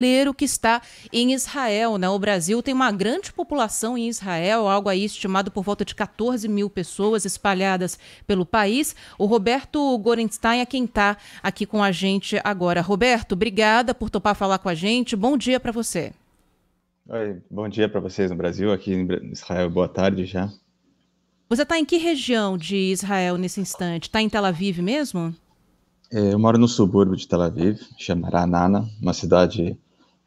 ler o que está em Israel. Né? O Brasil tem uma grande população em Israel, algo aí estimado por volta de 14 mil pessoas espalhadas pelo país. O Roberto Gorenstein é quem está aqui com a gente agora. Roberto, obrigada por topar falar com a gente. Bom dia para você. Oi, bom dia para vocês no Brasil, aqui em Israel. Boa tarde já. Você está em que região de Israel nesse instante? Está em Tel Aviv mesmo? É, eu moro no subúrbio de Tel Aviv, chamado Ranana, uma cidade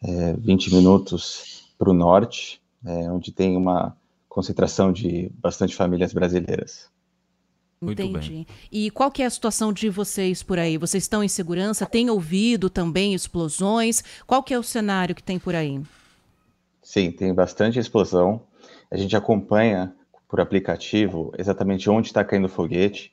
é, 20 minutos para o norte, é, onde tem uma concentração de bastante famílias brasileiras. Entendi. E qual que é a situação de vocês por aí? Vocês estão em segurança? Tem ouvido também explosões? Qual que é o cenário que tem por aí? Sim, tem bastante explosão. A gente acompanha por aplicativo exatamente onde está caindo o foguete.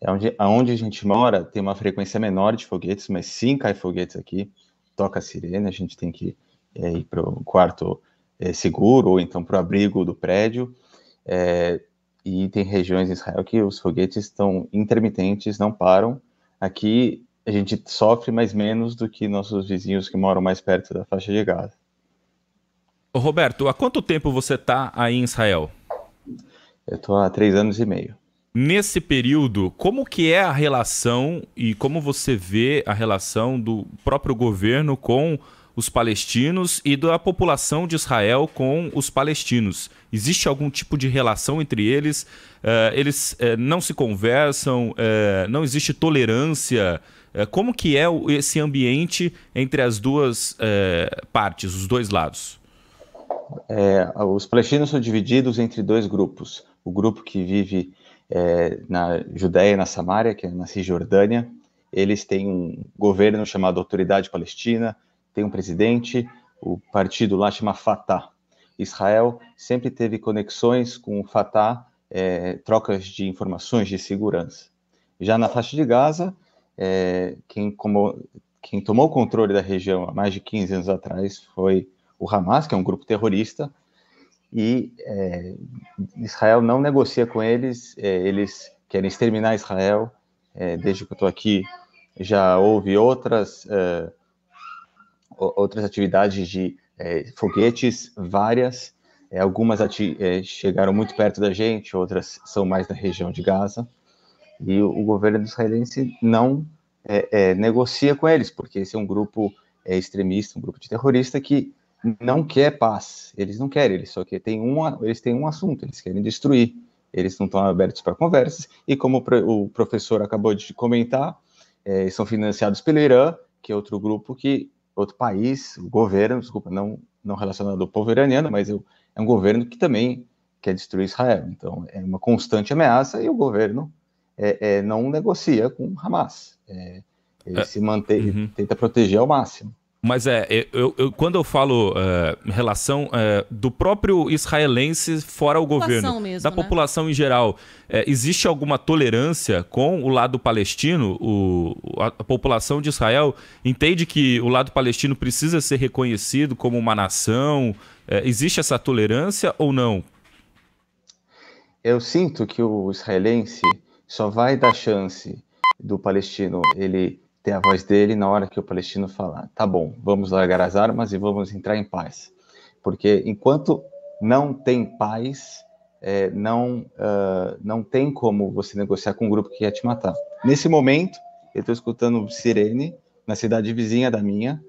É onde, aonde a gente mora tem uma frequência menor de foguetes, mas sim cai foguetes aqui toca a sirene, a gente tem que é, ir para o quarto é, seguro ou então para o abrigo do prédio. É, e tem regiões em Israel que os foguetes estão intermitentes, não param. Aqui a gente sofre mais menos do que nossos vizinhos que moram mais perto da faixa de Gaza. Roberto, há quanto tempo você está aí em Israel? Eu estou há três anos e meio. Nesse período, como que é a relação e como você vê a relação do próprio governo com os palestinos e da população de Israel com os palestinos? Existe algum tipo de relação entre eles? Uh, eles uh, não se conversam? Uh, não existe tolerância? como que é esse ambiente entre as duas partes, os dois lados? É, os palestinos são divididos entre dois grupos. O grupo que vive é, na Judéia, na Samária, que é na Cisjordânia. Eles têm um governo chamado Autoridade Palestina, tem um presidente, o partido lá chama Fatah. Israel sempre teve conexões com o Fatah, é, trocas de informações de segurança. Já na faixa de Gaza, é, quem, como, quem tomou o controle da região há mais de 15 anos atrás foi o Hamas, que é um grupo terrorista, e é, Israel não negocia com eles, é, eles querem exterminar Israel. É, desde que eu estou aqui, já houve outras, é, outras atividades de é, foguetes, várias. É, algumas chegaram muito perto da gente, outras são mais da região de Gaza. E o, o governo israelense não negocia com eles, porque esse é um grupo extremista, um grupo de terrorista que não quer paz. Eles não querem, eles só que tem um, eles têm um assunto, eles querem destruir. Eles não estão abertos para conversas. E como o professor acabou de comentar, é, são financiados pelo Irã, que é outro grupo que outro país, o governo, desculpa, não não relacionado ao povo iraniano, mas eu, é um governo que também quer destruir Israel. Então é uma constante ameaça e o governo é, é, não negocia com Hamas. É, ele é. se mantém, uhum. tenta proteger ao máximo. Mas é, eu, eu, quando eu falo uh, relação uh, do próprio israelense fora o governo, mesmo, da né? população em geral, eh, existe alguma tolerância com o lado palestino? O, a, a, população de Israel entende que o lado palestino precisa ser reconhecido como uma nação? existe essa tolerância ou não? Eu sinto que o israelense só vai dar chance do palestino ele ter a voz dele na hora que o palestino falar: tá bom, vamos largar as armas e vamos entrar em paz. Porque enquanto não tem paz, é, não, uh, não tem como você negociar com um grupo que quer te matar. Nesse momento, eu estou escutando sirene na cidade vizinha da minha,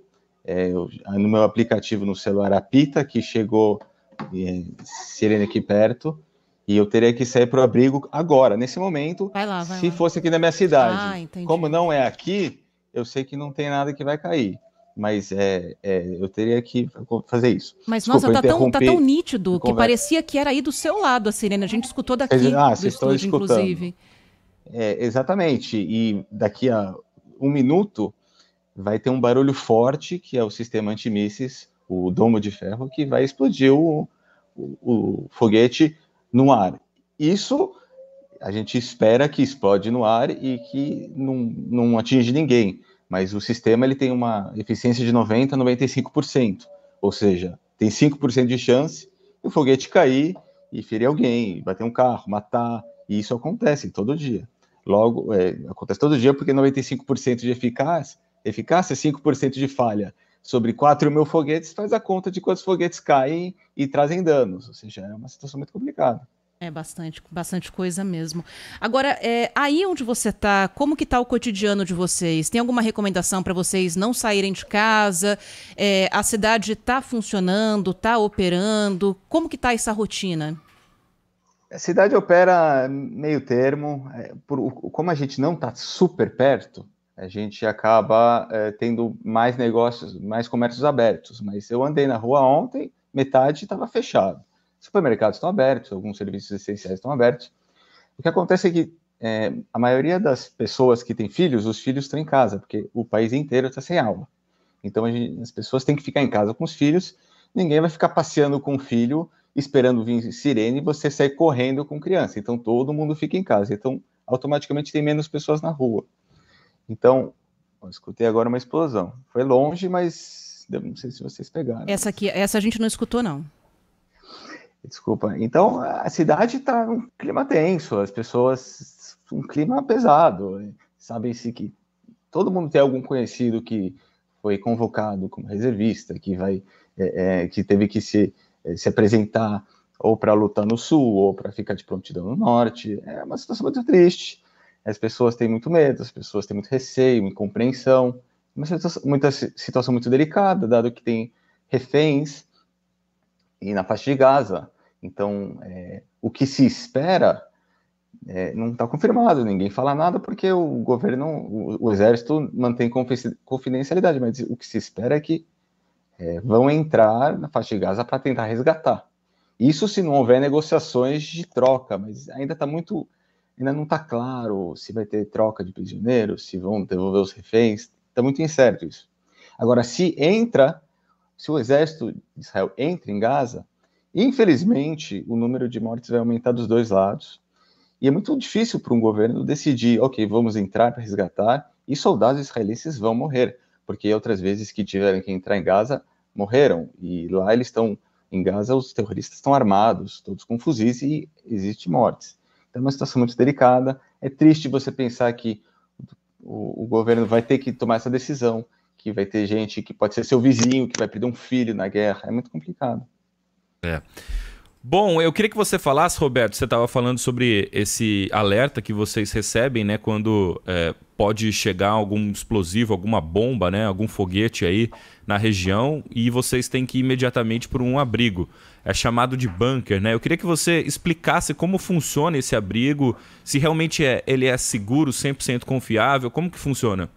é, eu, no meu aplicativo no celular apita que chegou é, sirene aqui perto e eu teria que sair para o abrigo agora, nesse momento, vai lá, vai se lá. fosse aqui na minha cidade. Ah, Como não é aqui, eu sei que não tem nada que vai cair. Mas é, é eu teria que fazer isso. Mas, Desculpa, nossa, tá tão, tá tão nítido que parecia que era aí do seu lado a sirene. A gente escutou daqui ah, do estúdio, escutando. inclusive. É, exatamente. E daqui a um minuto vai ter um barulho forte, que é o sistema antimísseis, o domo de ferro, que vai explodir o, o, o foguete no ar. Isso a gente espera que explode no ar e que não, não atinge ninguém. Mas o sistema ele tem uma eficiência de 90% a 95%. Ou seja, tem 5% de chance o foguete cair e ferir alguém, bater um carro, matar. E isso acontece todo dia. Logo, é, acontece todo dia porque 95% de eficácia, eficácia 5% de falha sobre 4 mil foguetes faz a conta de quantos foguetes caem e trazem danos. Ou seja, é uma situação muito complicada. É bastante, bastante coisa mesmo. Agora, é, aí onde você está, como que está o cotidiano de vocês? Tem alguma recomendação para vocês não saírem de casa? É, a cidade está funcionando, está operando? Como que está essa rotina? A cidade opera meio termo. É, por, como a gente não está super perto, a gente acaba é, tendo mais negócios, mais comércios abertos. Mas eu andei na rua ontem, metade estava fechado Supermercados estão abertos, alguns serviços essenciais estão abertos. O que acontece é que é, a maioria das pessoas que têm filhos, os filhos estão em casa, porque o país inteiro está sem aula. Então gente, as pessoas têm que ficar em casa com os filhos, ninguém vai ficar passeando com o filho, esperando vir sirene e você sair correndo com criança. Então todo mundo fica em casa. Então automaticamente tem menos pessoas na rua. Então, escutei agora uma explosão. Foi longe, mas não sei se vocês pegaram. Essa aqui, essa a gente não escutou não. Desculpa. Então, a cidade está um clima tenso, as pessoas. um clima pesado. sabem Sabe-se que todo mundo tem algum conhecido que foi convocado como reservista, que vai. É, é, que teve que se, é, se apresentar ou para lutar no sul, ou para ficar de prontidão no norte. É uma situação muito triste. As pessoas têm muito medo, as pessoas têm muito receio, incompreensão. Uma situação, muita situação muito delicada, dado que tem reféns e na faixa de Gaza então, é, o que se espera é, não está confirmado, ninguém fala nada porque o governo, o, o, exército mantém confidencialidade, mas o que se espera é que é, vão entrar na faixa de Gaza para tentar resgatar. Isso se não houver negociações de troca, mas ainda está muito, ainda não está claro se vai ter troca de prisioneiros, se vão devolver os reféns, está muito incerto isso. Agora, se entra, se o exército de Israel entra em Gaza, Infelizmente, o número de mortes vai aumentar dos dois lados. E é muito difícil para um governo decidir, ok, vamos entrar para resgatar, e soldados israelenses vão morrer, porque outras vezes que tiveram que entrar em Gaza, morreram. E lá eles estão, em Gaza, os terroristas estão armados, todos com fuzis, e existe mortes. Então é uma situação muito delicada. É triste você pensar que o, o governo vai ter que tomar essa decisão, que vai ter gente que pode ser seu vizinho, que vai perder um filho na guerra. É muito complicado. É. Bom, eu queria que você falasse, Roberto, você estava falando sobre esse alerta que vocês recebem, né? Quando é, pode chegar algum explosivo, alguma bomba, né? Algum foguete aí na região e vocês têm que ir imediatamente para um abrigo. É chamado de bunker, né? Eu queria que você explicasse como funciona esse abrigo, se realmente é, ele é seguro, 100% confiável, como que funciona?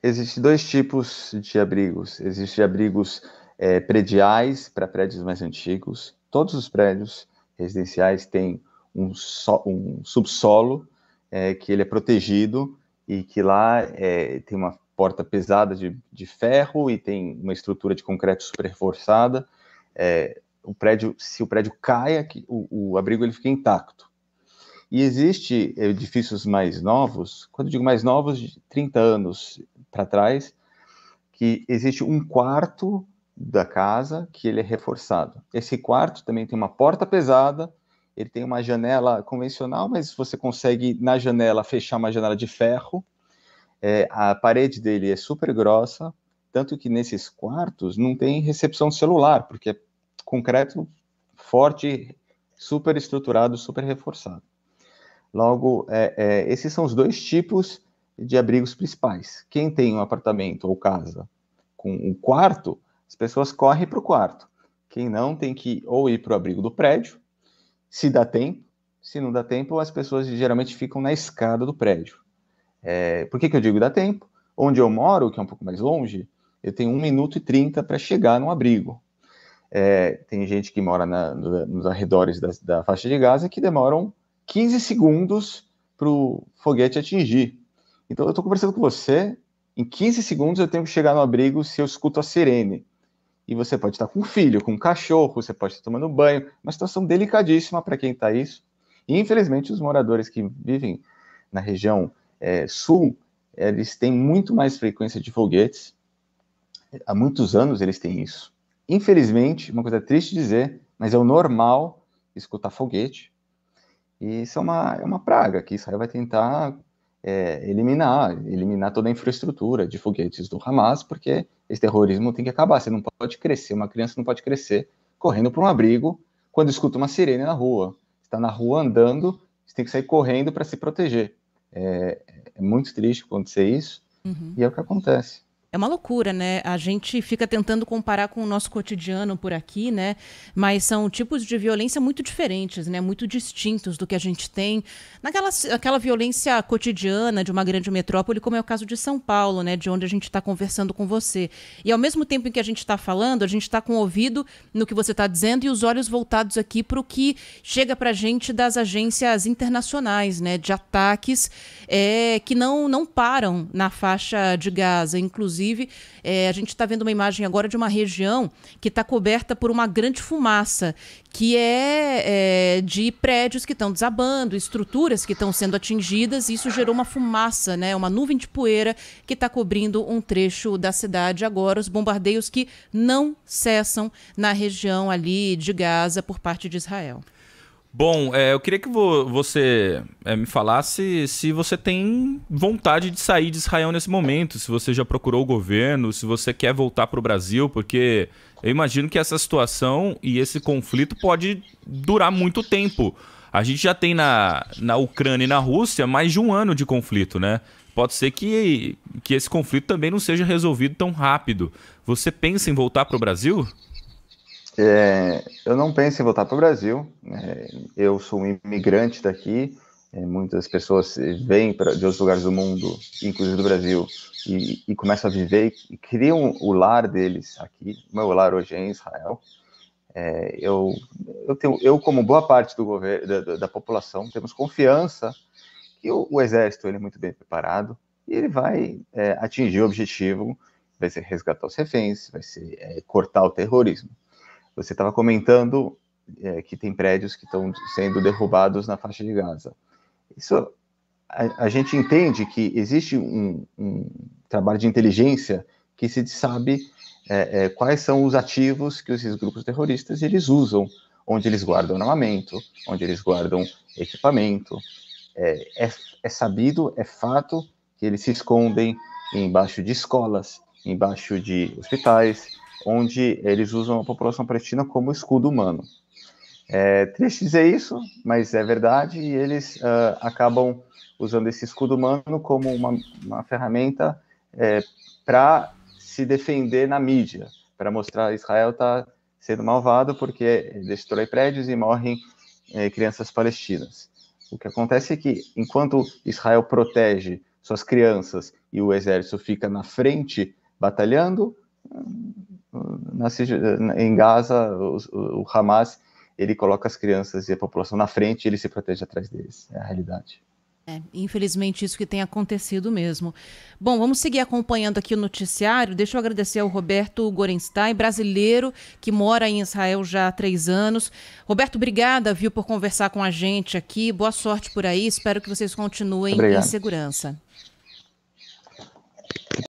Existem dois tipos de abrigos. Existem abrigos é, prediais para prédios mais antigos. Todos os prédios residenciais têm um, so, um subsolo é, que ele é protegido e que lá é, tem uma porta pesada de, de, ferro e tem uma estrutura de concreto super reforçada. É, o prédio, se o prédio caia, o, o abrigo ele fica intacto. E existe é, edifícios mais novos, quando digo mais novos, de 30 anos para trás, que existe um quarto da casa que ele é reforçado. Esse quarto também tem uma porta pesada, ele tem uma janela convencional, mas você consegue na janela fechar uma janela de ferro. É, a parede dele é super grossa, tanto que nesses quartos não tem recepção celular, porque é concreto forte, super estruturado, super reforçado. Logo, é, é, esses são os dois tipos de abrigos principais. Quem tem um apartamento ou casa com um quarto, as pessoas correm para o quarto. Quem não tem que ou ir para o abrigo do prédio, se dá tempo. Se não dá tempo, as pessoas geralmente ficam na escada do prédio. É, por que, que eu digo dá tempo? Onde eu moro, que é um pouco mais longe, eu tenho 1 minuto e 30 para chegar no abrigo. É, tem gente que mora na, no, nos arredores da, da, faixa de Gaza que demoram 15 segundos para o foguete atingir. Então, eu estou conversando com você, em 15 segundos eu tenho que chegar no abrigo se eu escuto a sirene. E você pode estar com um filho, com um cachorro, você pode estar tomando banho, uma situação delicadíssima para quem está isso. E infelizmente os moradores que vivem na região é, sul, eles têm muito mais frequência de foguetes. Há muitos anos eles têm isso. Infelizmente, uma coisa triste dizer, mas é o normal escutar foguete. E isso é uma, é uma praga que Israel vai tentar é, eliminar, eliminar toda a infraestrutura de foguetes do Hamas, porque esse terrorismo tem que acabar. Você não pode crescer, uma criança não pode crescer correndo para um abrigo quando escuta uma sirene na rua. Está na rua andando, você tem que sair correndo para se proteger. É, é, muito triste acontecer isso, uhum. e é o que acontece. É uma loucura, né? A gente fica tentando comparar com o nosso cotidiano por aqui, né? Mas são tipos de violência muito diferentes, né? Muito distintos do que a gente tem naquela aquela violência cotidiana de uma grande metrópole, como é o caso de São Paulo, né? De onde a gente está conversando com você. E ao mesmo tempo em que a gente está falando, a gente está com o ouvido no que você está dizendo e os olhos voltados aqui para o que chega para a gente das agências internacionais, né? De ataques é, que não não param na faixa de Gaza, inclusive Inclusive, é, a gente está vendo uma imagem agora de uma região que está coberta por uma grande fumaça, que é, é de prédios que estão desabando, estruturas que estão sendo atingidas, e isso gerou uma fumaça, né, uma nuvem de poeira que está cobrindo um trecho da cidade agora. Os bombardeios que não cessam na região ali de Gaza por parte de Israel. Bom, é, eu queria que vo você é, me falasse se você tem vontade de sair de Israel nesse momento, se você já procurou o governo, se você quer voltar para o Brasil, porque eu imagino que essa situação e esse conflito pode durar muito tempo. A gente já tem na, na Ucrânia e na Rússia mais de um ano de conflito, né? Pode ser que, que esse conflito também não seja resolvido tão rápido. Você pensa em voltar para o Brasil? é, eu não penso em voltar para o Brasil. É, eu sou um imigrante daqui. É, muitas pessoas vêm pra, de outros lugares do mundo, inclusive do Brasil, e, e começam a viver e criam o lar deles aqui. O meu lar hoje é em Israel. É, eu, eu, tenho, eu, como boa parte do governo, da, da, população, temos confiança que o, o, exército ele é muito bem preparado e ele vai é, atingir o objetivo, vai ser resgatar os reféns, vai ser é, cortar o terrorismo. Você estava comentando é, que tem prédios que estão sendo derrubados na faixa de Gaza. Isso a, a gente entende que existe um, um, trabalho de inteligência que se sabe é, é, quais são os ativos que esses grupos terroristas eles usam, onde eles guardam armamento, onde eles guardam equipamento. É, é, é sabido, é fato que eles se escondem embaixo de escolas, embaixo de hospitais, onde eles usam a população palestina como escudo humano. É triste dizer isso, mas é verdade, e eles uh, acabam usando esse escudo humano como uma, uma ferramenta é, para se defender na mídia, para mostrar que Israel está sendo malvado porque destrói prédios e morrem é, crianças palestinas. O que acontece é que, enquanto Israel protege suas crianças e o exército fica na frente batalhando, na, em Gaza, o, o, Hamas, ele coloca as crianças e a população na frente e ele se protege atrás deles. É a realidade. É, infelizmente, isso que tem acontecido mesmo. Bom, vamos seguir acompanhando aqui o noticiário. Deixa eu agradecer ao Roberto Gorenstein, brasileiro, que mora em Israel já há três anos. Roberto, obrigada, viu, por conversar com a gente aqui. Boa sorte por aí. Espero que vocês continuem Obrigado. em segurança.